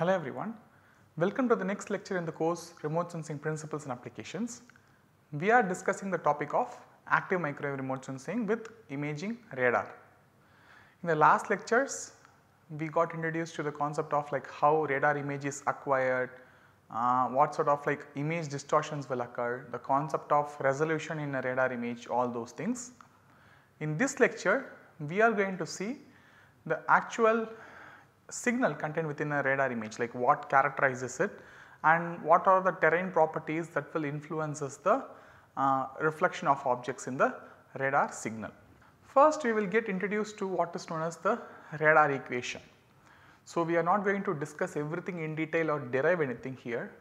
Hello everyone, welcome to the next lecture in the course Remote Sensing Principles and Applications. We are discussing the topic of active microwave remote sensing with imaging radar. In the last lectures, we got introduced to the concept of like how radar image is acquired, uh, what sort of like image distortions will occur, the concept of resolution in a radar image, all those things. In this lecture, we are going to see the actual signal contained within a radar image like what characterizes it and what are the terrain properties that will influences the uh, reflection of objects in the radar signal. First we will get introduced to what is known as the radar equation. So, we are not going to discuss everything in detail or derive anything here,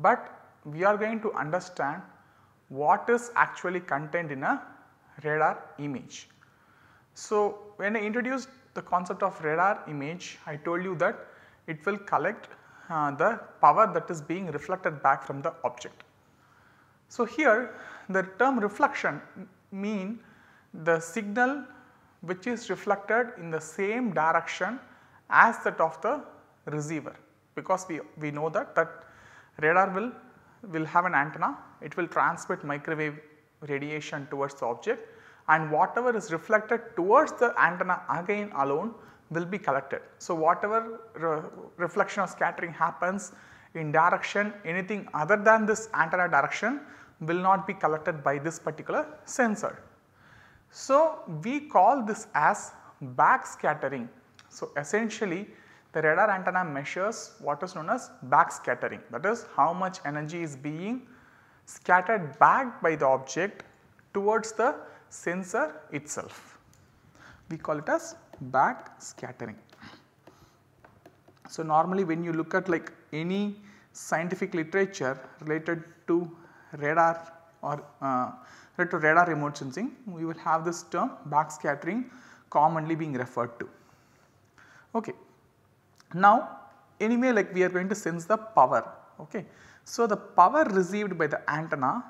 but we are going to understand what is actually contained in a radar image. So, when I introduced the concept of radar image I told you that it will collect uh, the power that is being reflected back from the object. So, here the term reflection mean the signal which is reflected in the same direction as that of the receiver because we, we know that that radar will, will have an antenna, it will transmit microwave radiation towards the object and whatever is reflected towards the antenna again alone will be collected. So, whatever re reflection or scattering happens in direction anything other than this antenna direction will not be collected by this particular sensor. So, we call this as backscattering. So, essentially the radar antenna measures what is known as backscattering that is how much energy is being scattered back by the object towards the sensor itself. We call it as back scattering. So, normally when you look at like any scientific literature related to radar or uh, related to radar remote sensing, we will have this term back scattering, commonly being referred to. Okay. Now, anyway like we are going to sense the power. Okay. So, the power received by the antenna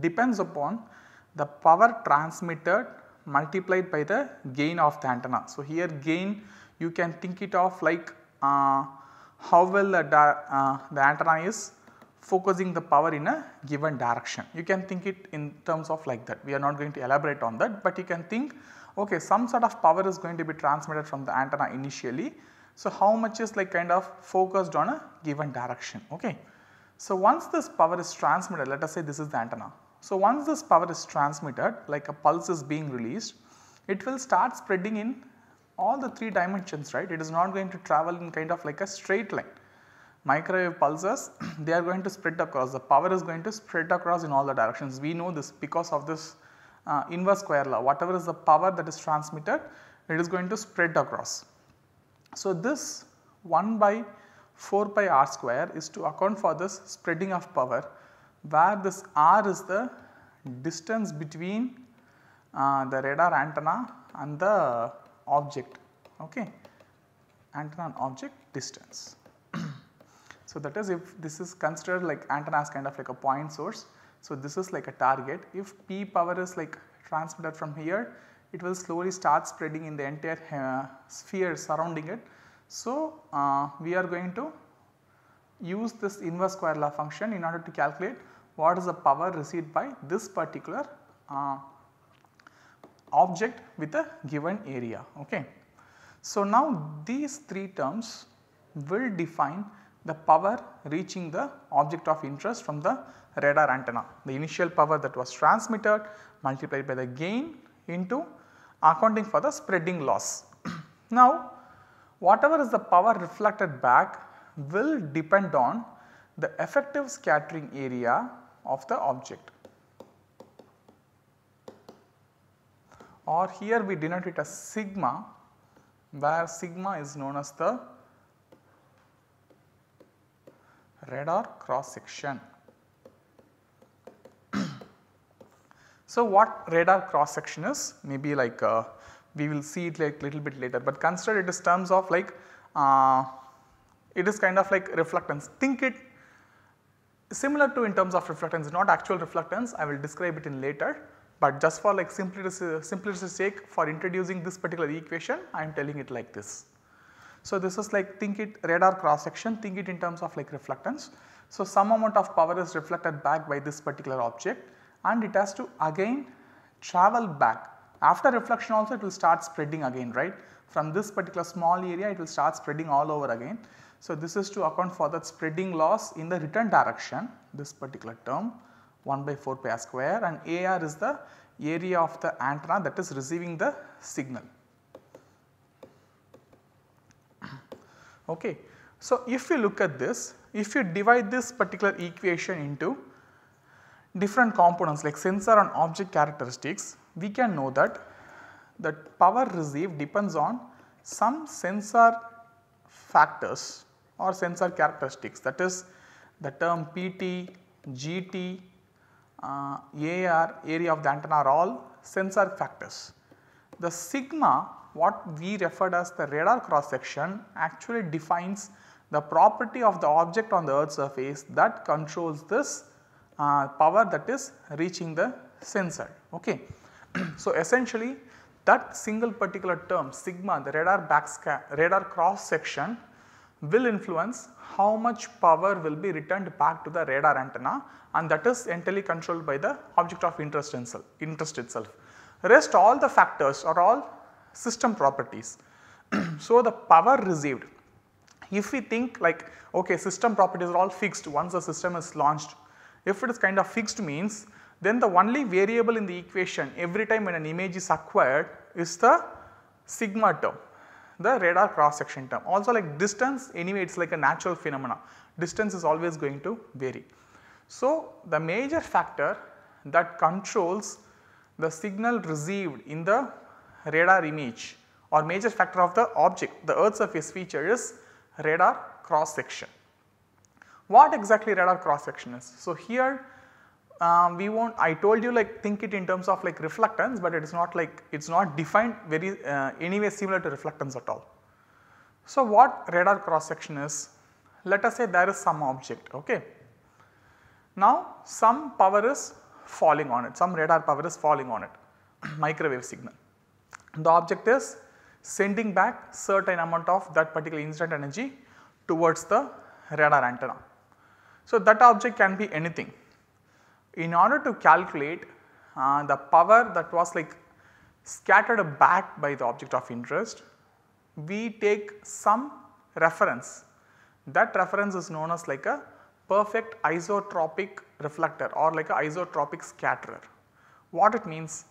depends upon the power transmitted multiplied by the gain of the antenna. So, here gain you can think it of like uh, how well the, uh, the antenna is focusing the power in a given direction. You can think it in terms of like that. We are not going to elaborate on that, but you can think okay some sort of power is going to be transmitted from the antenna initially. So, how much is like kind of focused on a given direction. Okay. So, once this power is transmitted let us say this is the antenna so, once this power is transmitted like a pulse is being released, it will start spreading in all the 3 dimensions right, it is not going to travel in kind of like a straight line. Microwave pulses they are going to spread across the power is going to spread across in all the directions we know this because of this uh, inverse square law whatever is the power that is transmitted it is going to spread across. So, this 1 by 4 pi r square is to account for this spreading of power where this r is the distance between uh, the radar antenna and the object okay antenna and object distance. so that is if this is considered like antenna as kind of like a point source. So this is like a target if p power is like transmitted from here it will slowly start spreading in the entire uh, sphere surrounding it. So uh, we are going to use this inverse square law function in order to calculate what is the power received by this particular uh, object with a given area. Okay. So, now these 3 terms will define the power reaching the object of interest from the radar antenna. The initial power that was transmitted multiplied by the gain into accounting for the spreading loss. now whatever is the power reflected back will depend on the effective scattering area of the object or here we denote it as sigma where sigma is known as the radar cross section. so what radar cross section is maybe like uh, we will see it like little bit later but consider it is terms of like uh, it is kind of like reflectance think it similar to in terms of reflectance not actual reflectance I will describe it in later but just for like simplicity sake for introducing this particular equation I am telling it like this. So, this is like think it radar cross section think it in terms of like reflectance. So, some amount of power is reflected back by this particular object and it has to again travel back after reflection also it will start spreading again right from this particular small area it will start spreading all over again. So, this is to account for that spreading loss in the return direction this particular term 1 by 4 pi r square and AR is the area of the antenna that is receiving the signal. Okay. So, if you look at this, if you divide this particular equation into different components like sensor and object characteristics, we can know that the power received depends on some sensor factors or sensor characteristics that is the term PT, GT, uh, AR area of the antenna are all sensor factors. The sigma what we referred as the radar cross section actually defines the property of the object on the earth surface that controls this uh, power that is reaching the sensor. Okay. so, essentially that single particular term sigma the radar back radar cross section will influence how much power will be returned back to the radar antenna and that is entirely controlled by the object of interest itself. Interest itself. Rest all the factors are all system properties. so, the power received if we think like okay system properties are all fixed once the system is launched if it is kind of fixed means then the only variable in the equation every time when an image is acquired is the sigma term the radar cross section term. Also like distance anyway it is like a natural phenomena distance is always going to vary. So, the major factor that controls the signal received in the radar image or major factor of the object the earth surface feature is radar cross section. What exactly radar cross section is? So, here um, we won't I told you like think it in terms of like reflectance but it is not like it is not defined very uh, anyway similar to reflectance at all. So what radar cross section is let us say there is some object ok. Now some power is falling on it some radar power is falling on it microwave signal. The object is sending back certain amount of that particular instant energy towards the radar antenna. So that object can be anything in order to calculate uh, the power that was like scattered back by the object of interest, we take some reference. That reference is known as like a perfect isotropic reflector or like a isotropic scatterer. What it means?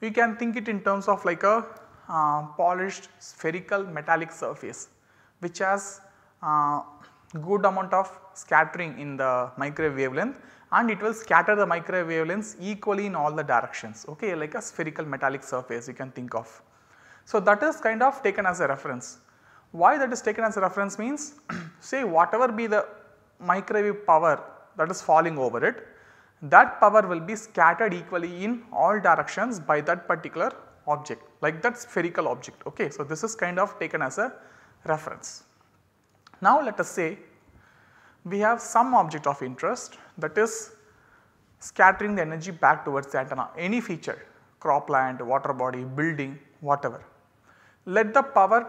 We can think it in terms of like a uh, polished spherical metallic surface which has uh, good amount of scattering in the microwave wavelength and it will scatter the microwave wavelengths equally in all the directions okay like a spherical metallic surface you can think of. So, that is kind of taken as a reference. Why that is taken as a reference means say whatever be the microwave power that is falling over it that power will be scattered equally in all directions by that particular object like that spherical object okay. So, this is kind of taken as a reference. Now let us say we have some object of interest that is scattering the energy back towards the antenna any feature cropland, water body, building whatever. Let the power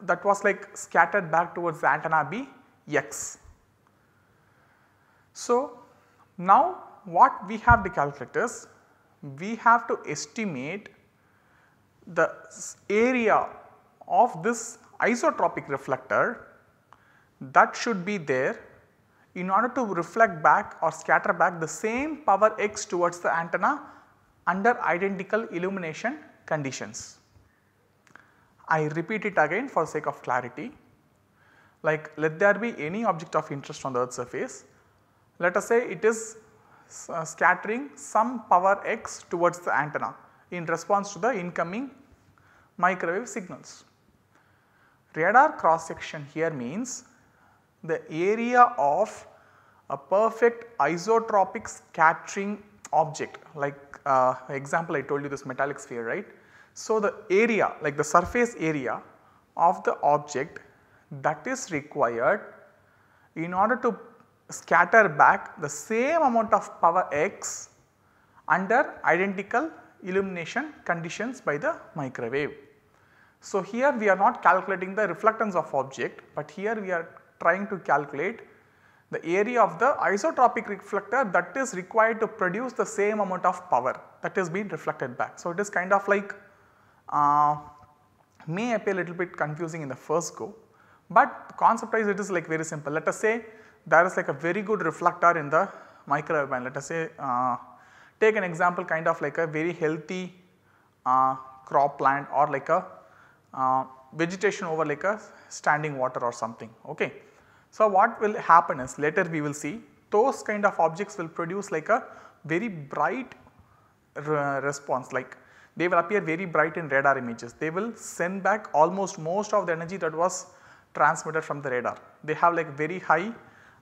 that was like scattered back towards the antenna be x. So, now what we have to calculate is we have to estimate the area of this isotropic reflector that should be there in order to reflect back or scatter back the same power x towards the antenna under identical illumination conditions. I repeat it again for sake of clarity like let there be any object of interest on the earth surface. Let us say it is uh, scattering some power x towards the antenna in response to the incoming microwave signals. Radar cross section here means the area of a perfect isotropic scattering object like uh, example I told you this metallic sphere right. So, the area like the surface area of the object that is required in order to scatter back the same amount of power x under identical illumination conditions by the microwave. So, here we are not calculating the reflectance of object, but here we are trying to calculate the area of the isotropic reflector that is required to produce the same amount of power that is being reflected back. So, it is kind of like uh, may appear a little bit confusing in the first go, but concept wise it is like very simple. Let us say there is like a very good reflector in the microwave band. Let us say uh, take an example kind of like a very healthy uh, crop plant or like a uh, vegetation over like a standing water or something. Okay. So, what will happen is later we will see those kind of objects will produce like a very bright response like they will appear very bright in radar images. They will send back almost most of the energy that was transmitted from the radar. They have like very high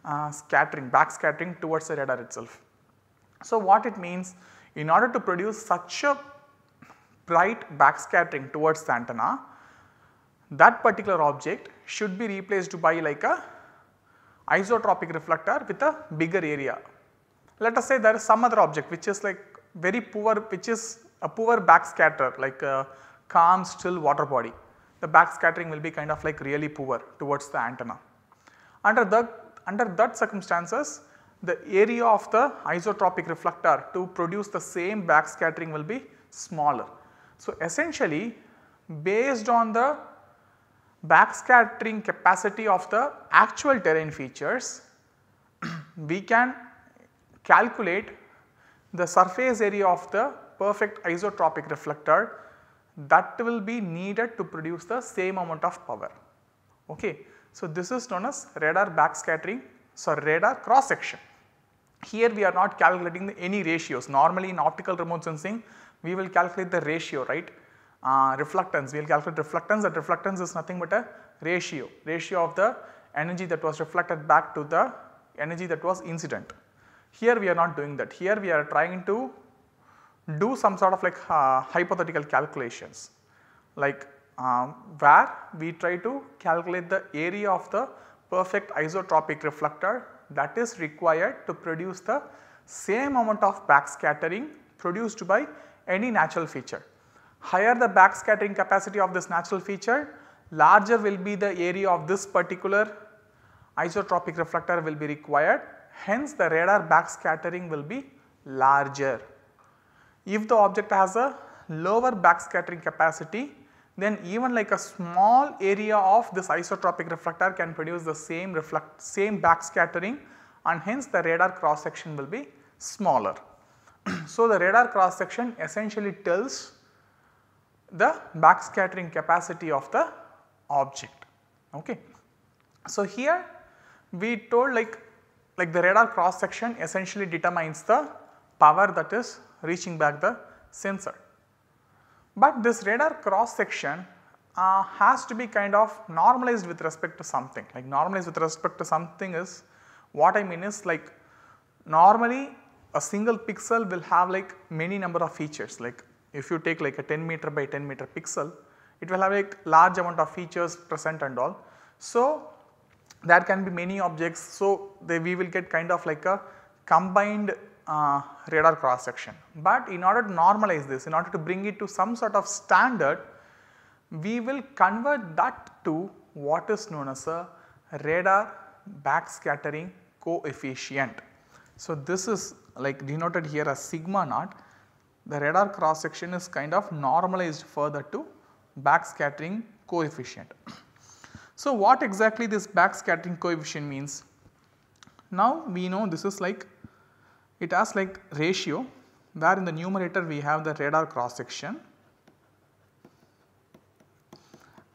uh, scattering, back scattering towards the radar itself. So, what it means in order to produce such a bright back scattering towards the antenna, that particular object should be replaced by like a isotropic reflector with a bigger area. Let us say there is some other object which is like very poor which is a poor backscatter like a calm still water body. The backscattering will be kind of like really poor towards the antenna. Under that, under that circumstances the area of the isotropic reflector to produce the same backscattering will be smaller. So, essentially based on the backscattering capacity of the actual terrain features, we can calculate the surface area of the perfect isotropic reflector that will be needed to produce the same amount of power. Okay. So, this is known as radar backscattering, so radar cross section. Here we are not calculating any ratios, normally in optical remote sensing we will calculate the ratio right reflectance, we will calculate reflectance that reflectance is nothing but a ratio, ratio of the energy that was reflected back to the energy that was incident. Here we are not doing that, here we are trying to do some sort of like uh, hypothetical calculations like um, where we try to calculate the area of the perfect isotropic reflector that is required to produce the same amount of backscattering produced by any natural feature. Higher the backscattering capacity of this natural feature, larger will be the area of this particular isotropic reflector will be required. Hence the radar backscattering will be larger. If the object has a lower backscattering capacity, then even like a small area of this isotropic reflector can produce the same reflect same backscattering and hence the radar cross section will be smaller. so, the radar cross section essentially tells the backscattering capacity of the object. Okay. So, here we told like, like the radar cross section essentially determines the power that is reaching back the sensor. But this radar cross section uh, has to be kind of normalized with respect to something like normalized with respect to something is what I mean is like normally a single pixel will have like many number of features like if you take like a 10 meter by 10 meter pixel, it will have a like large amount of features present and all. So, there can be many objects. So, they, we will get kind of like a combined uh, radar cross section. But in order to normalize this, in order to bring it to some sort of standard, we will convert that to what is known as a radar backscattering coefficient. So, this is like denoted here as sigma naught the radar cross section is kind of normalized further to backscattering coefficient. So, what exactly this backscattering coefficient means? Now, we know this is like it has like ratio where in the numerator we have the radar cross section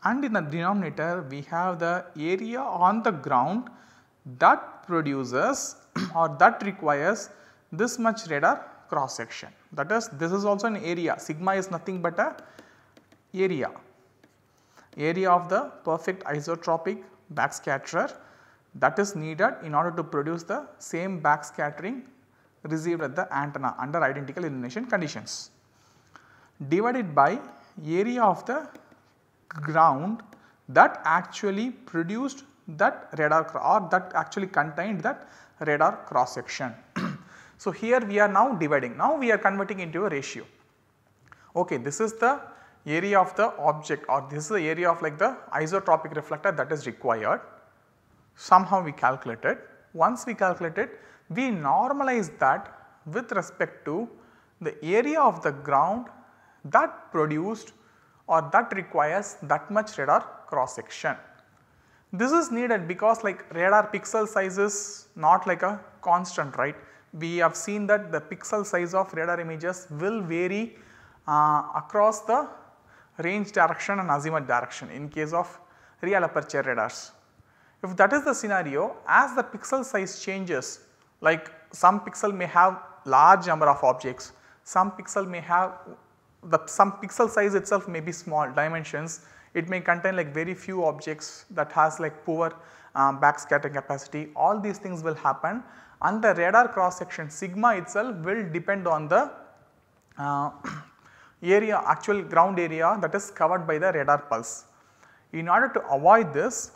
and in the denominator we have the area on the ground that produces or that requires this much radar cross section that is this is also an area sigma is nothing but a area area of the perfect isotropic backscatterer that is needed in order to produce the same backscattering received at the antenna under identical illumination conditions. Divided by area of the ground that actually produced that radar or that actually contained that radar cross section. So, here we are now dividing, now we are converting into a ratio. Okay, this is the area of the object or this is the area of like the isotropic reflector that is required. Somehow we calculate it. Once we calculate it, we normalize that with respect to the area of the ground that produced or that requires that much radar cross section. This is needed because like radar pixel size is not like a constant right we have seen that the pixel size of radar images will vary uh, across the range direction and azimuth direction in case of real aperture radars. If that is the scenario as the pixel size changes like some pixel may have large number of objects, some pixel may have the some pixel size itself may be small dimensions, it may contain like very few objects that has like poor um, uh, backscattering capacity all these things will happen and the radar cross section sigma itself will depend on the uh, area actual ground area that is covered by the radar pulse. In order to avoid this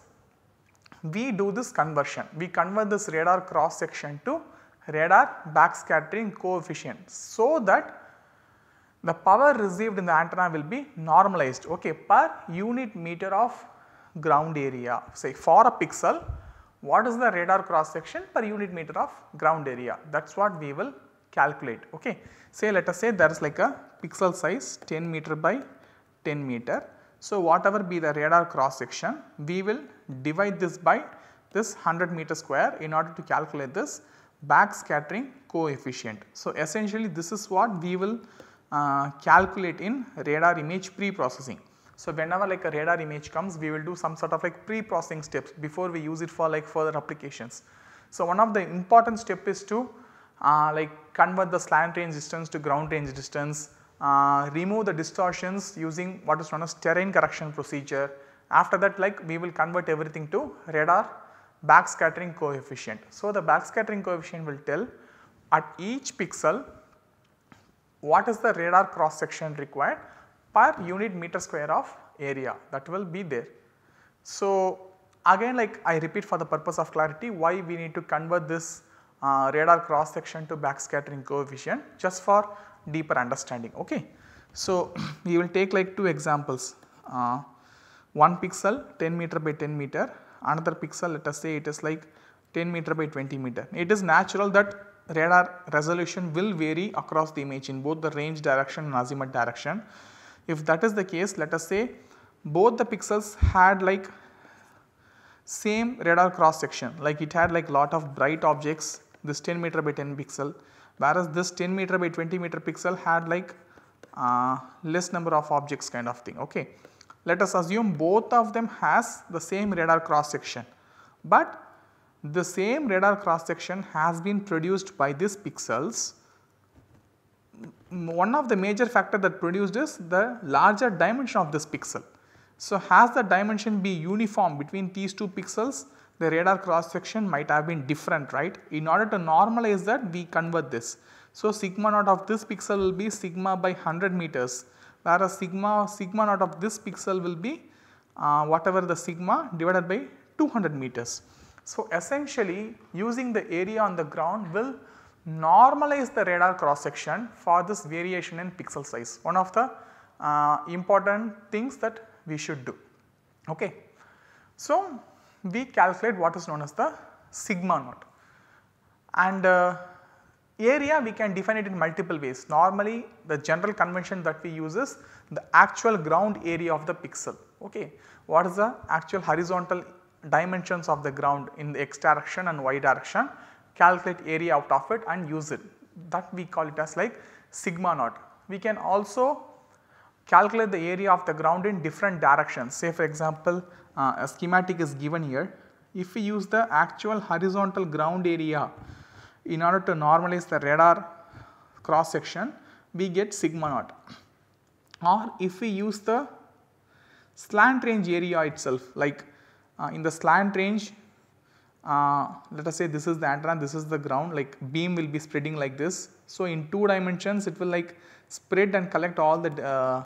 we do this conversion we convert this radar cross section to radar backscattering coefficient. So, that the power received in the antenna will be normalized okay, per unit meter of ground area say for a pixel what is the radar cross section per unit meter of ground area that is what we will calculate ok. Say let us say there is like a pixel size 10 meter by 10 meter. So, whatever be the radar cross section we will divide this by this 100 meter square in order to calculate this back scattering coefficient. So, essentially this is what we will uh, calculate in radar image pre-processing. So, whenever like a radar image comes we will do some sort of like pre-processing steps before we use it for like further applications. So, one of the important step is to uh, like convert the slant range distance to ground range distance, uh, remove the distortions using what is known as terrain correction procedure. After that like we will convert everything to radar backscattering coefficient. So, the backscattering coefficient will tell at each pixel what is the radar cross section required per unit meter square of area that will be there. So, again like I repeat for the purpose of clarity why we need to convert this uh, radar cross section to backscattering coefficient just for deeper understanding. Okay. So, we will take like two examples uh, 1 pixel 10 meter by 10 meter another pixel let us say it is like 10 meter by 20 meter. It is natural that radar resolution will vary across the image in both the range direction and azimuth direction. If that is the case let us say both the pixels had like same radar cross section like it had like lot of bright objects this 10 meter by 10 pixel whereas this 10 meter by 20 meter pixel had like uh, less number of objects kind of thing okay. Let us assume both of them has the same radar cross section but the same radar cross section has been produced by these pixels one of the major factor that produced is the larger dimension of this pixel. So, has the dimension be uniform between these two pixels the radar cross section might have been different right. In order to normalize that we convert this. So, sigma naught of this pixel will be sigma by 100 meters whereas sigma sigma naught of this pixel will be uh, whatever the sigma divided by 200 meters. So, essentially using the area on the ground will normalize the radar cross section for this variation in pixel size one of the uh, important things that we should do. Okay. So, we calculate what is known as the sigma naught and uh, area we can define it in multiple ways. Normally the general convention that we use is the actual ground area of the pixel. Okay. What is the actual horizontal dimensions of the ground in the x direction and y direction calculate area out of it and use it that we call it as like sigma naught. We can also calculate the area of the ground in different directions say for example uh, a schematic is given here. If we use the actual horizontal ground area in order to normalize the radar cross section we get sigma naught or if we use the slant range area itself like uh, in the slant range uh, let us say this is the antenna, this is the ground like beam will be spreading like this. So, in two dimensions it will like spread and collect all the uh,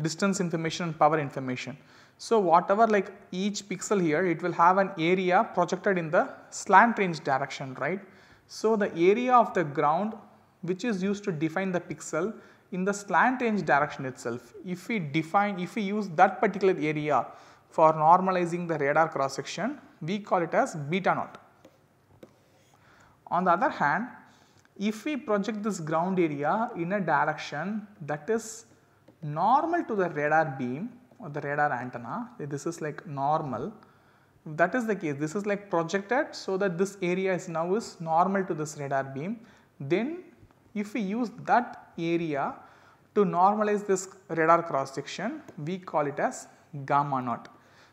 distance information and power information. So, whatever like each pixel here it will have an area projected in the slant range direction right. So, the area of the ground which is used to define the pixel in the slant range direction itself if we define if we use that particular area for normalizing the radar cross section we call it as beta naught. On the other hand, if we project this ground area in a direction that is normal to the radar beam or the radar antenna, this is like normal, if that is the case, this is like projected so that this area is now is normal to this radar beam, then if we use that area to normalize this radar cross section, we call it as gamma naught.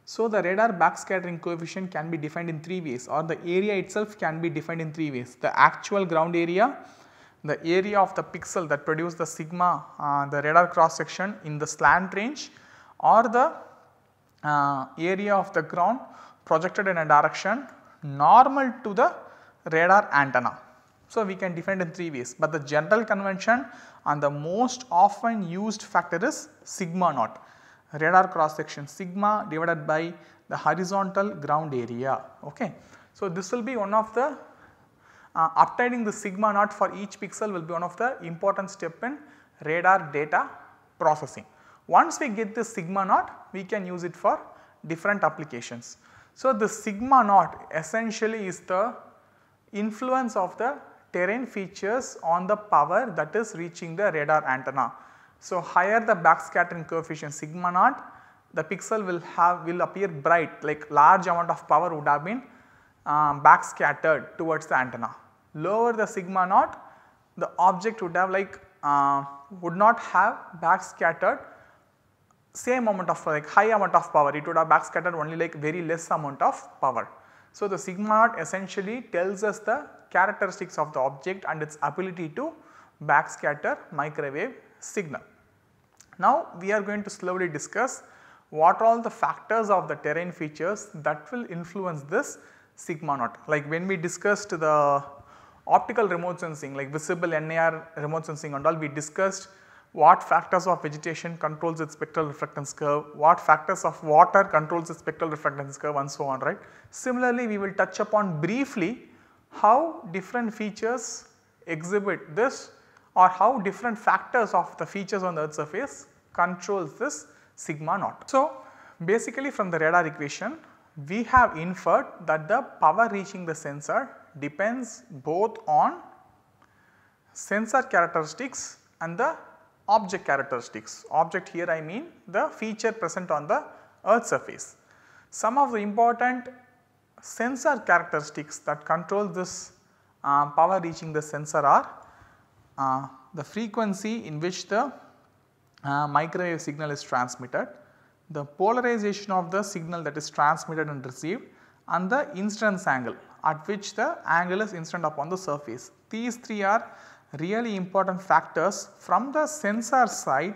So, the radar backscattering coefficient can be defined in 3 ways or the area itself can be defined in 3 ways. The actual ground area, the area of the pixel that produce the sigma, uh, the radar cross section in the slant range or the uh, area of the ground projected in a direction normal to the radar antenna. So, we can define it in 3 ways, but the general convention and the most often used factor is sigma naught radar cross section sigma divided by the horizontal ground area. Okay. So, this will be one of the uh, obtaining the sigma naught for each pixel will be one of the important step in radar data processing. Once we get this sigma naught we can use it for different applications. So, the sigma naught essentially is the influence of the terrain features on the power that is reaching the radar antenna. So, higher the backscattering coefficient sigma naught the pixel will have will appear bright like large amount of power would have been um, backscattered towards the antenna. Lower the sigma naught the object would have like uh, would not have backscattered same amount of like high amount of power it would have backscattered only like very less amount of power. So, the sigma naught essentially tells us the characteristics of the object and its ability to backscatter microwave signal. Now we are going to slowly discuss what all the factors of the terrain features that will influence this sigma naught. Like when we discussed the optical remote sensing like visible NAR remote sensing and all we discussed what factors of vegetation controls its spectral reflectance curve, what factors of water controls its spectral reflectance curve and so on right. Similarly, we will touch upon briefly how different features exhibit this or how different factors of the features on the earth surface controls this sigma naught. So, basically from the radar equation we have inferred that the power reaching the sensor depends both on sensor characteristics and the object characteristics. Object here I mean the feature present on the earth surface. Some of the important sensor characteristics that control this uh, power reaching the sensor are uh, the frequency in which the uh, microwave signal is transmitted, the polarization of the signal that is transmitted and received and the incidence angle at which the angle is incident upon the surface. These three are really important factors from the sensor side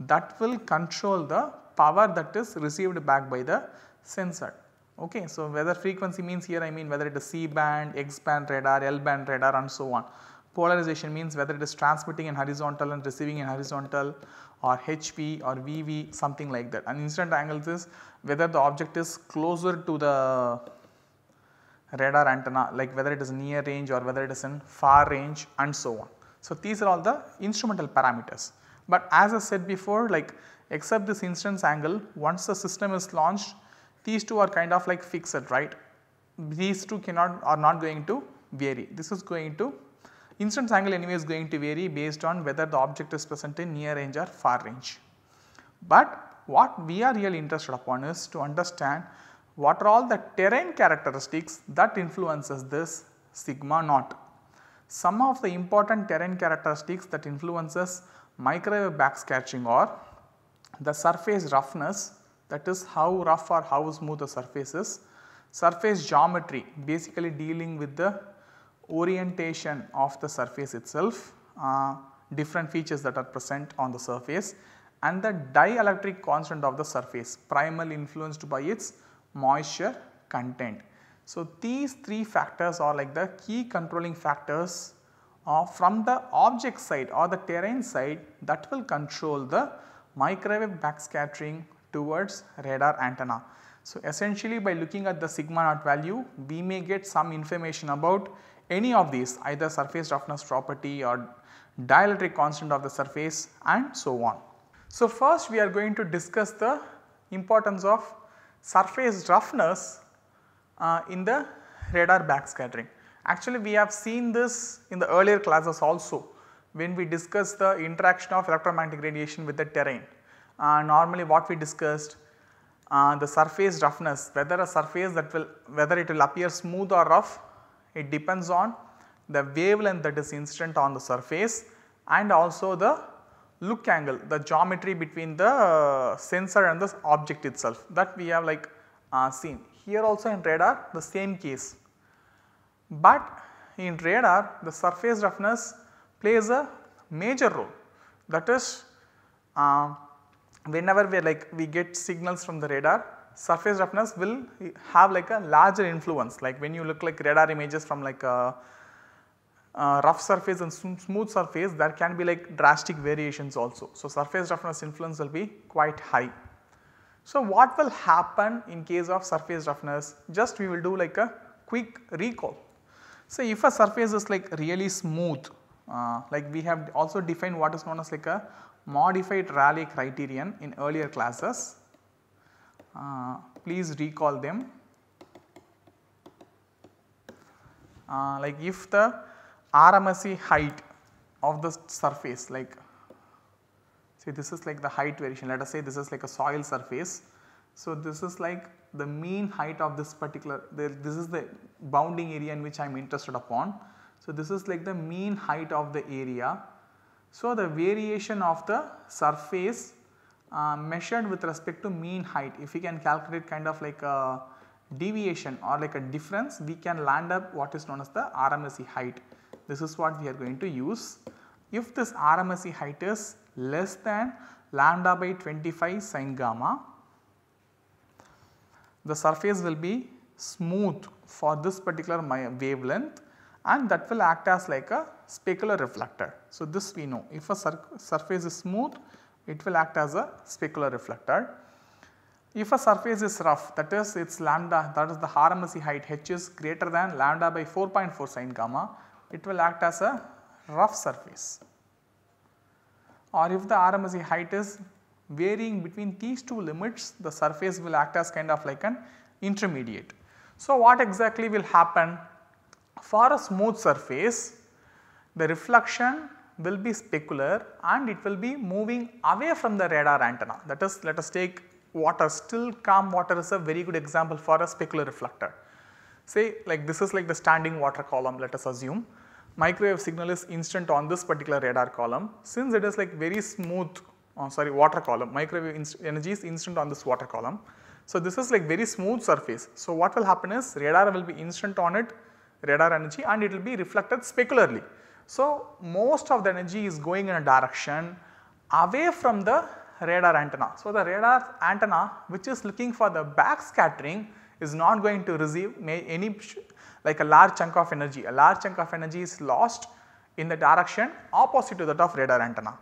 that will control the power that is received back by the sensor. Okay. So, whether frequency means here I mean whether it is C band, X band radar, L band radar and so on. Polarization means whether it is transmitting in horizontal and receiving in horizontal or HP or VV something like that. An incident angle is whether the object is closer to the radar antenna like whether it is near range or whether it is in far range and so on. So, these are all the instrumental parameters. But as I said before like except this instance angle once the system is launched these two are kind of like fixed right. These two cannot are not going to vary this is going to Instance angle anyway is going to vary based on whether the object is present in near range or far range. But what we are really interested upon is to understand what are all the terrain characteristics that influences this sigma naught. Some of the important terrain characteristics that influences microwave backscatching are the surface roughness that is how rough or how smooth the surface is, surface geometry basically dealing with the orientation of the surface itself, uh, different features that are present on the surface and the dielectric constant of the surface primarily influenced by its moisture content. So, these three factors are like the key controlling factors uh, from the object side or the terrain side that will control the microwave backscattering towards radar antenna. So, essentially by looking at the sigma naught value we may get some information about any of these either surface roughness property or dielectric constant of the surface and so on. So, first we are going to discuss the importance of surface roughness uh, in the radar backscattering. Actually we have seen this in the earlier classes also when we discussed the interaction of electromagnetic radiation with the terrain. Uh, normally what we discussed uh, the surface roughness whether a surface that will whether it will appear smooth or rough it depends on the wavelength that is incident on the surface and also the look angle, the geometry between the uh, sensor and the object itself that we have like uh, seen. Here also in radar the same case, but in radar the surface roughness plays a major role that is uh, whenever we like we get signals from the radar surface roughness will have like a larger influence like when you look like radar images from like a, rough surface and smooth surface there can be like drastic variations also. So, surface roughness influence will be quite high. So, what will happen in case of surface roughness just we will do like a quick recall. So, if a surface is like really smooth uh, like we have also defined what is known as like a modified Rayleigh criterion in earlier classes uh, please recall them. Uh, like if the RMSE height of the surface like say this is like the height variation let us say this is like a soil surface. So, this is like the mean height of this particular the, this is the bounding area in which I am interested upon. So, this is like the mean height of the area. So, the variation of the surface uh, measured with respect to mean height if we can calculate kind of like a deviation or like a difference we can land up what is known as the RMSE height. This is what we are going to use. If this RMSE height is less than lambda by 25 sine gamma, the surface will be smooth for this particular wavelength and that will act as like a specular reflector. So, this we know if a surface is smooth it will act as a specular reflector. If a surface is rough that is its lambda that is the RMSE height h is greater than lambda by 4.4 sin gamma it will act as a rough surface or if the RMSE height is varying between these two limits the surface will act as kind of like an intermediate. So, what exactly will happen for a smooth surface the reflection will be specular and it will be moving away from the radar antenna. That is let us take water still calm water is a very good example for a specular reflector. Say like this is like the standing water column let us assume microwave signal is instant on this particular radar column since it is like very smooth oh sorry water column microwave energy is instant on this water column. So, this is like very smooth surface. So, what will happen is radar will be instant on it radar energy and it will be reflected specularly. So, most of the energy is going in a direction away from the radar antenna. So, the radar antenna which is looking for the back scattering is not going to receive any like a large chunk of energy. A large chunk of energy is lost in the direction opposite to that of radar antenna.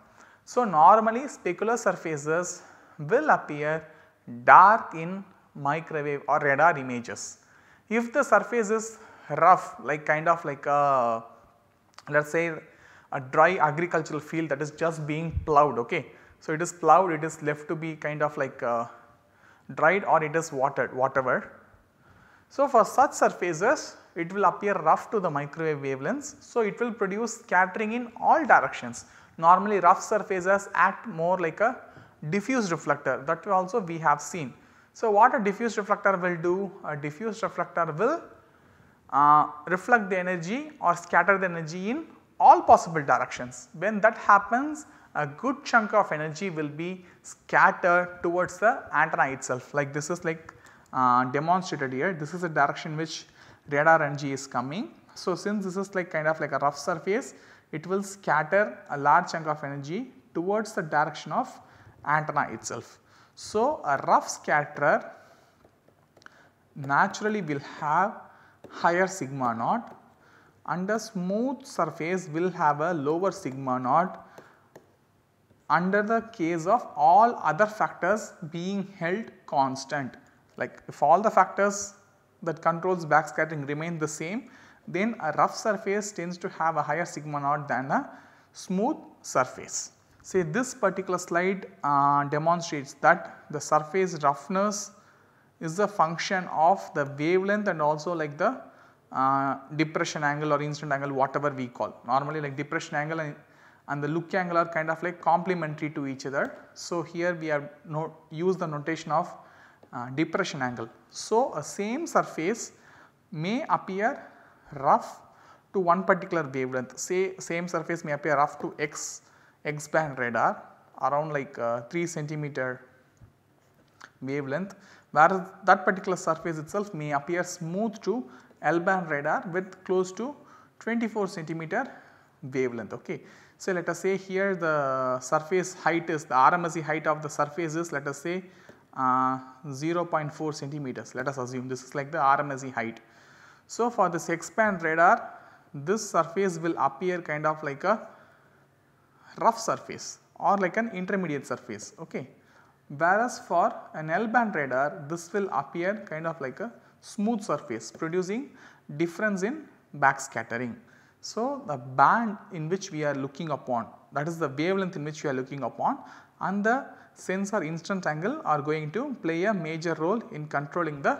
So, normally specular surfaces will appear dark in microwave or radar images. If the surface is rough like kind of like a let us say a dry agricultural field that is just being plowed. Okay. So, it is plowed it is left to be kind of like uh, dried or it is watered whatever. So, for such surfaces it will appear rough to the microwave wavelengths. So, it will produce scattering in all directions. Normally rough surfaces act more like a diffuse reflector that also we have seen. So, what a diffuse reflector will do? A diffuse reflector will uh, reflect the energy or scatter the energy in all possible directions. When that happens a good chunk of energy will be scattered towards the antenna itself like this is like uh, demonstrated here this is the direction which radar energy is coming. So, since this is like kind of like a rough surface it will scatter a large chunk of energy towards the direction of antenna itself. So, a rough scatterer naturally will have higher sigma naught under smooth surface will have a lower sigma naught under the case of all other factors being held constant. Like if all the factors that controls backscattering remain the same, then a rough surface tends to have a higher sigma naught than a smooth surface. Say this particular slide uh, demonstrates that the surface roughness is the function of the wavelength and also like the uh, depression angle or incident angle whatever we call. Normally like depression angle and, and the look angle are kind of like complementary to each other. So, here we are use the notation of uh, depression angle. So, a same surface may appear rough to one particular wavelength say same surface may appear rough to x x band radar around like uh, 3 centimeter wavelength whereas that particular surface itself may appear smooth to L band radar with close to 24 centimeter wavelength. Okay. So, let us say here the surface height is the RMSE height of the surface is let us say uh, 0.4 centimeters let us assume this is like the RMSE height. So, for this X-band radar this surface will appear kind of like a rough surface or like an intermediate surface. Okay. Whereas for an L band radar this will appear kind of like a smooth surface producing difference in backscattering. So, the band in which we are looking upon that is the wavelength in which we are looking upon and the sensor instant angle are going to play a major role in controlling the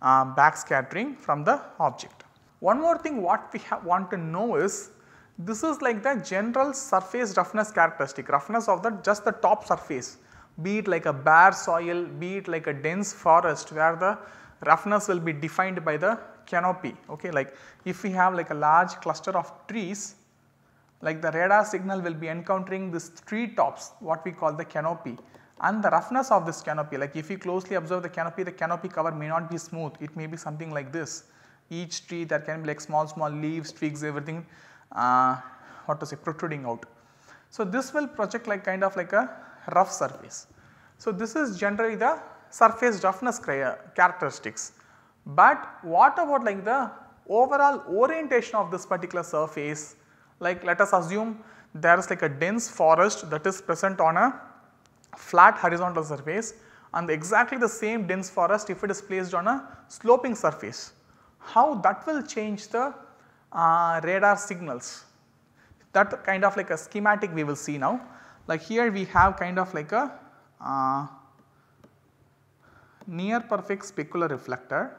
uh, backscattering from the object. One more thing what we want to know is this is like the general surface roughness characteristic roughness of the just the top surface be it like a bare soil, be it like a dense forest where the roughness will be defined by the canopy. Okay, like if we have like a large cluster of trees, like the radar signal will be encountering this tree tops what we call the canopy and the roughness of this canopy like if you closely observe the canopy the canopy cover may not be smooth it may be something like this each tree there can be like small small leaves twigs everything uh, what to say protruding out. So, this will project like kind of like a rough surface. So, this is generally the surface roughness characteristics. But what about like the overall orientation of this particular surface like let us assume there is like a dense forest that is present on a flat horizontal surface and exactly the same dense forest if it is placed on a sloping surface. How that will change the uh, radar signals that kind of like a schematic we will see now like here we have kind of like a uh, near perfect specular reflector.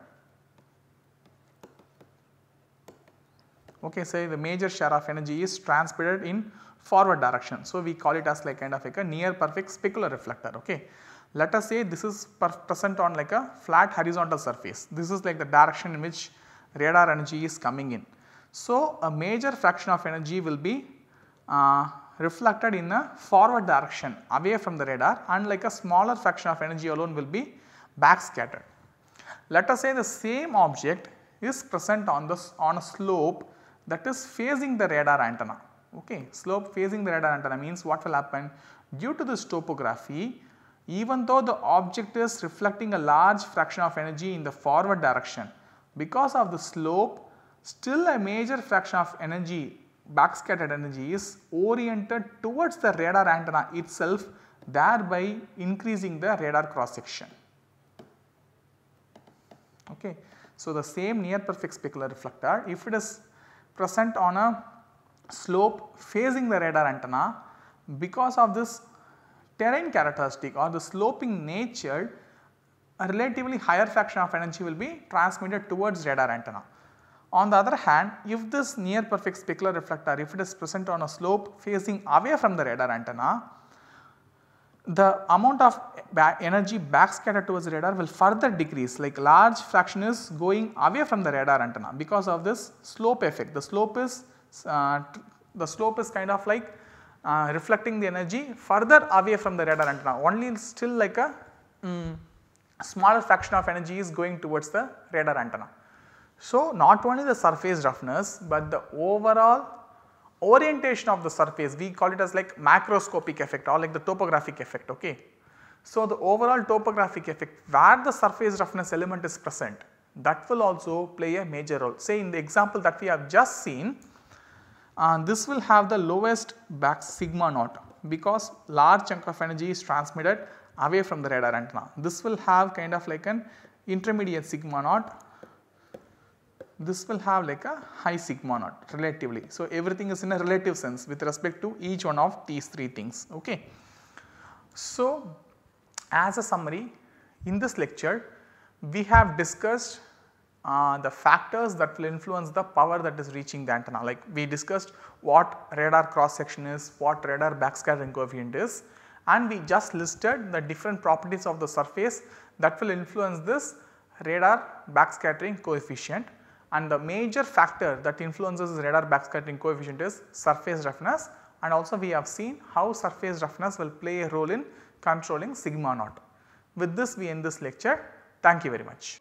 Okay, say the major share of energy is transmitted in forward direction. So, we call it as like kind of like a near perfect specular reflector. Okay. Let us say this is present on like a flat horizontal surface. This is like the direction in which radar energy is coming in. So, a major fraction of energy will be uh, reflected in a forward direction away from the radar and like a smaller fraction of energy alone will be backscattered. Let us say the same object is present on the on a slope that is facing the radar antenna. Okay. Slope facing the radar antenna means what will happen due to this topography even though the object is reflecting a large fraction of energy in the forward direction because of the slope still a major fraction of energy backscattered energy is oriented towards the radar antenna itself thereby increasing the radar cross section. Okay. So, the same near perfect specular reflector if it is present on a slope facing the radar antenna because of this terrain characteristic or the sloping nature a relatively higher fraction of energy will be transmitted towards radar antenna. On the other hand, if this near perfect specular reflector if it is present on a slope facing away from the radar antenna, the amount of back energy backscattered towards the radar will further decrease like large fraction is going away from the radar antenna because of this slope effect. The slope is uh, the slope is kind of like uh, reflecting the energy further away from the radar antenna only still like a um, mm, smaller fraction of energy is going towards the radar antenna. So, not only the surface roughness, but the overall orientation of the surface we call it as like macroscopic effect or like the topographic effect ok. So, the overall topographic effect where the surface roughness element is present that will also play a major role. Say in the example that we have just seen uh, this will have the lowest back sigma naught because large chunk of energy is transmitted away from the radar antenna. This will have kind of like an intermediate sigma naught this will have like a high sigma naught relatively. So, everything is in a relative sense with respect to each one of these 3 things. Okay. So, as a summary in this lecture we have discussed uh, the factors that will influence the power that is reaching the antenna like we discussed what radar cross section is, what radar backscattering coefficient is and we just listed the different properties of the surface that will influence this radar backscattering coefficient and the major factor that influences radar backscattering coefficient is surface roughness and also we have seen how surface roughness will play a role in controlling sigma naught. With this we end this lecture. Thank you very much.